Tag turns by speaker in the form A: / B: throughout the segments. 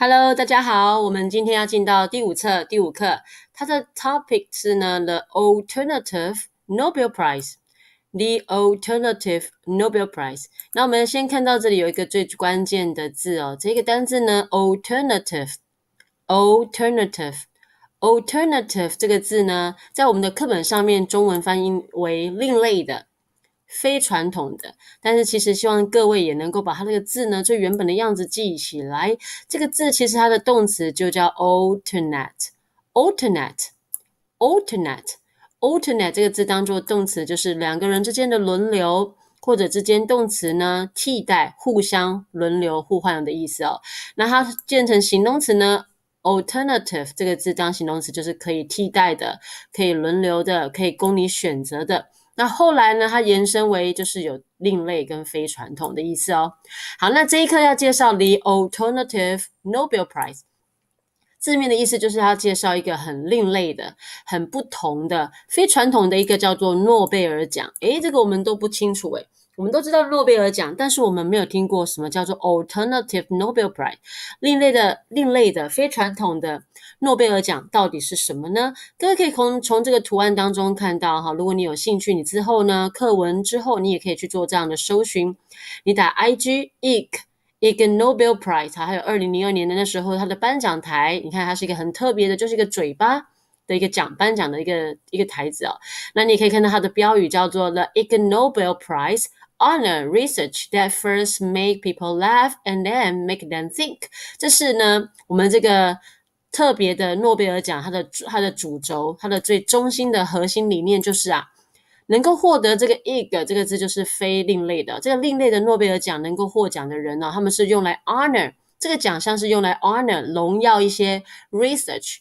A: Hello，大家好。我们今天要进到第五册第五课，它的 topic 是呢 The Alternative Nobel Prize。The Alternative Nobel Prize。那我们先看到这里有一个最关键的字哦，这个单字呢 Alternative，Alternative，Alternative 这个字呢，在我们的课本上面中文翻译为另类的。非传统的，但是其实希望各位也能够把它这个字呢最原本的样子记起来。这个字其实它的动词就叫 alternate，alternate，alternate，alternate 这个字当做动词就是两个人之间的轮流，或者之间动词呢替代、互相轮流互换的意思哦。那它变成形容词呢，alternative 这个字当形容词就是可以替代的、可以轮流的、可以供你选择的。那后来呢？它延伸为就是有另类跟非传统的意思哦。好，那这一课要介绍 The Alternative Nobel Prize，字面的意思就是要介绍一个很另类的、很不同的、非传统的一个叫做诺贝尔奖。诶，这个我们都不清楚哎。我们都知道诺贝尔奖，但是我们没有听过什么叫做 Alternative Nobel Prize，另类的、另类的、非传统的诺贝尔奖到底是什么呢？各位可以从这个图案当中看到哈。如果你有兴趣，你之后呢课文之后，你也可以去做这样的搜寻，你打 i g e k e g Nobel Prize 还有二零零二年的那时候它的颁奖台，你看它是一个很特别的，就是一个嘴巴。的一个奖颁奖的一个一个台子哦，那你可以看到它的标语叫做 "The Ig Nobel Prize h o n o r research that first m a k e people laugh and then make them think"。这是呢，我们这个特别的诺贝尔奖它的它的主轴，它的最中心的核心理念就是啊，能够获得这个 "ig" 这个字就是非另类的这个另类的诺贝尔奖能够获奖的人呢，他们是用来 honor 这个奖项是用来 honor 荣耀一些 research。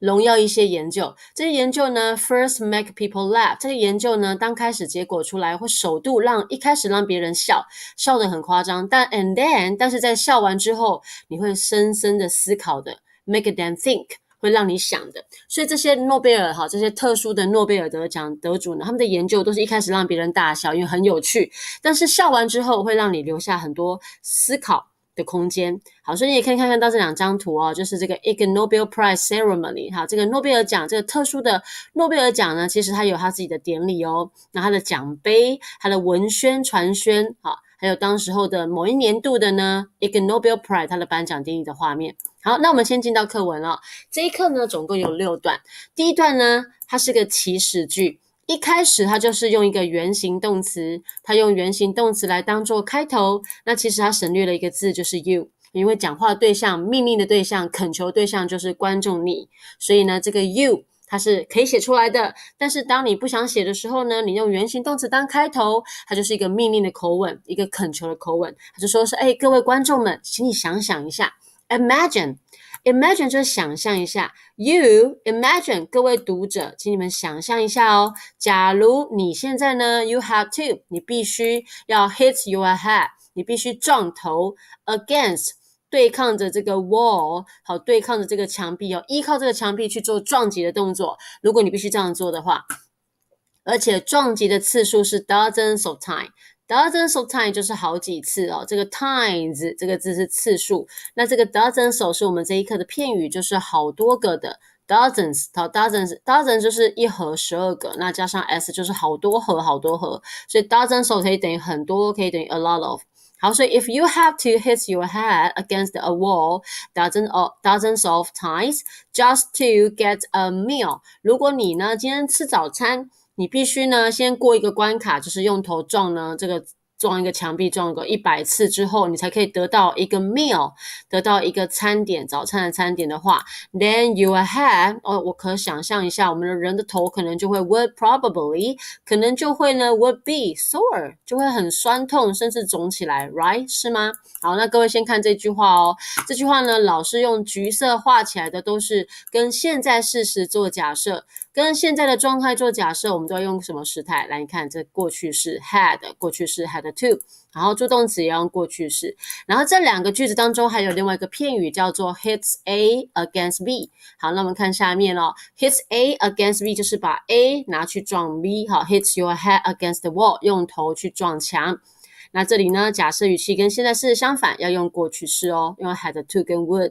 A: 荣耀一些研究，这些研究呢，first make people laugh，这些研究呢，刚开始结果出来会首度让一开始让别人笑笑得很夸张，但 and then，但是在笑完之后，你会深深的思考的，make them think，会让你想的。所以这些诺贝尔哈，这些特殊的诺贝尔得奖得主呢，他们的研究都是一开始让别人大笑，因为很有趣，但是笑完之后会让你留下很多思考。的空间，好，所以你也可以看看到这两张图哦，就是这个 Nobel Prize ceremony 哈，这个诺贝尔奖这个特殊的诺贝尔奖呢，其实它有它自己的典礼哦，那它的奖杯、它的文宣传宣哈，还有当时候的某一年度的呢 Ig Nobel Prize 它的颁奖典礼的画面。好，那我们先进到课文了，这一课呢总共有六段，第一段呢它是个祈使句。一开始它就是用一个原形动词，它用原形动词来当做开头。那其实它省略了一个字，就是 you，因为讲话对象、命令的对象、恳求对象就是观众你，所以呢，这个 you 它是可以写出来的。但是当你不想写的时候呢，你用原形动词当开头，它就是一个命令的口吻，一个恳求的口吻，他就说是：哎，各位观众们，请你想想一下，imagine。Imagine 就是想象一下，You imagine 各位读者，请你们想象一下哦。假如你现在呢，You have to，你必须要 hit your head，你必须撞头 against 对抗着这个 wall，好对抗着这个墙壁，哦，依靠这个墙壁去做撞击的动作。如果你必须这样做的话，而且撞击的次数是 dozens of t i m e dozens of times 就是好几次哦，这个 times 这个字是次数，那这个 dozens of 是我们这一课的片语，就是好多个的 dozens，好 dozens dozens 就是一盒十二个，那加上 s 就是好多盒好多盒，所以 dozens of 可以等于很多，可以等于 a lot of。好，所以 if you have to hit your head against a wall dozens of dozens of times just to get a meal，如果你呢今天吃早餐。你必须呢，先过一个关卡，就是用头撞呢，这个撞一个墙壁撞个一百次之后，你才可以得到一个 meal，得到一个餐点，早餐的餐点的话，then you have，哦，我可想象一下，我们的人的头可能就会 would probably 可能就会呢 would be sore，就会很酸痛，甚至肿起来，right 是吗？好，那各位先看这句话哦，这句话呢，老师用橘色画起来的都是跟现在事实做假设。跟现在的状态做假设，我们都要用什么时态？来，你看这过去式 had，过去式 had to，然后助动词也用过去式。然后这两个句子当中还有另外一个片语叫做 hits a against b。好，那我们看下面哦，hits a against b 就是把 a 拿去撞 b 哈。hits your head against the wall，用头去撞墙。那这里呢，假设语气跟现在是相反，要用过去式哦，用 had to 跟 would。